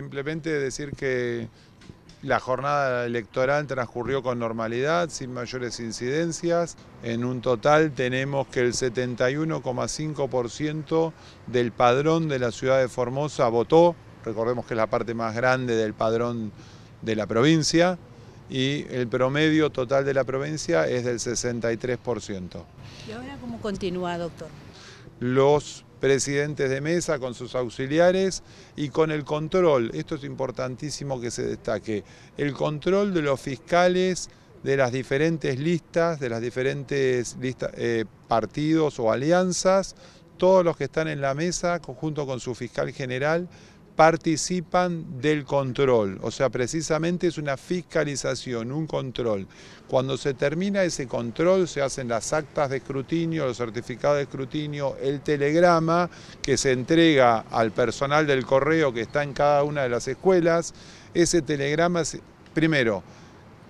Simplemente decir que la jornada electoral transcurrió con normalidad, sin mayores incidencias. En un total tenemos que el 71,5% del padrón de la ciudad de Formosa votó, recordemos que es la parte más grande del padrón de la provincia, y el promedio total de la provincia es del 63%. ¿Y ahora cómo continúa, doctor? los presidentes de mesa, con sus auxiliares y con el control, esto es importantísimo que se destaque, el control de los fiscales de las diferentes listas, de las diferentes listas, eh, partidos o alianzas, todos los que están en la mesa, junto con su fiscal general, participan del control, o sea, precisamente es una fiscalización, un control. Cuando se termina ese control se hacen las actas de escrutinio, los certificados de escrutinio, el telegrama que se entrega al personal del correo que está en cada una de las escuelas. Ese telegrama, primero,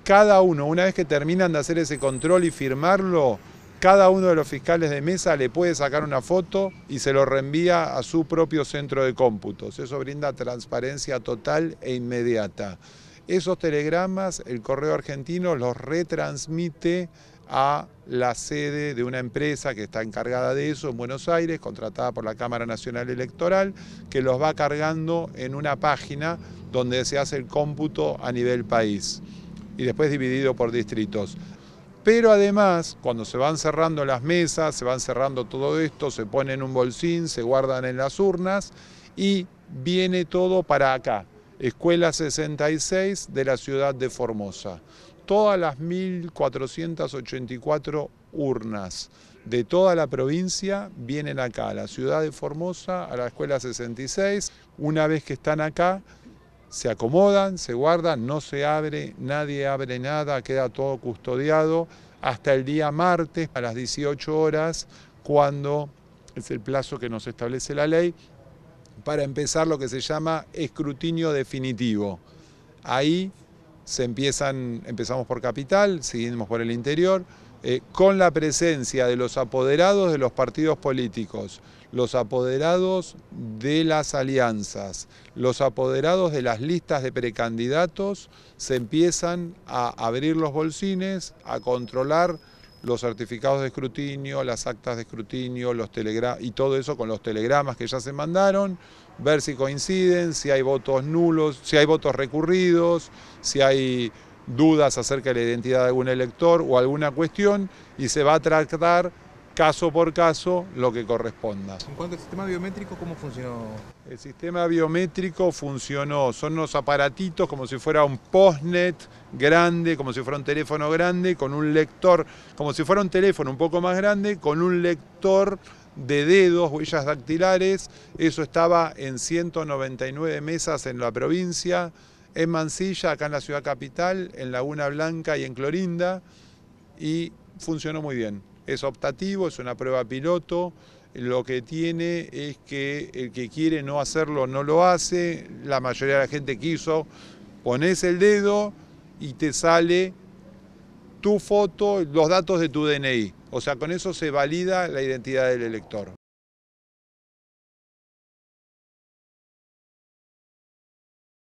cada uno, una vez que terminan de hacer ese control y firmarlo, cada uno de los fiscales de mesa le puede sacar una foto y se lo reenvía a su propio centro de cómputos. Eso brinda transparencia total e inmediata. Esos telegramas el correo argentino los retransmite a la sede de una empresa que está encargada de eso en Buenos Aires, contratada por la Cámara Nacional Electoral, que los va cargando en una página donde se hace el cómputo a nivel país y después dividido por distritos. Pero además, cuando se van cerrando las mesas, se van cerrando todo esto, se ponen en un bolsín, se guardan en las urnas y viene todo para acá. Escuela 66 de la ciudad de Formosa. Todas las 1.484 urnas de toda la provincia vienen acá, a la ciudad de Formosa, a la Escuela 66. Una vez que están acá, se acomodan, se guardan, no se abre, nadie abre nada, queda todo custodiado hasta el día martes a las 18 horas, cuando es el plazo que nos establece la ley, para empezar lo que se llama escrutinio definitivo. Ahí se empiezan, empezamos por capital, seguimos por el interior, eh, con la presencia de los apoderados de los partidos políticos, los apoderados de las alianzas, los apoderados de las listas de precandidatos, se empiezan a abrir los bolsines, a controlar los certificados de escrutinio, las actas de escrutinio, los y todo eso con los telegramas que ya se mandaron, ver si coinciden, si hay votos nulos, si hay votos recurridos, si hay dudas acerca de la identidad de algún elector o alguna cuestión y se va a tratar caso por caso lo que corresponda. En cuanto al sistema biométrico, ¿cómo funcionó? El sistema biométrico funcionó, son unos aparatitos como si fuera un postnet grande, como si fuera un teléfono grande, con un lector, como si fuera un teléfono un poco más grande, con un lector de dedos, huellas dactilares, eso estaba en 199 mesas en la provincia, en Mansilla, acá en la ciudad capital, en Laguna Blanca y en Clorinda, y funcionó muy bien. Es optativo, es una prueba piloto, lo que tiene es que el que quiere no hacerlo no lo hace, la mayoría de la gente quiso, pones el dedo y te sale tu foto, los datos de tu DNI. O sea, con eso se valida la identidad del elector.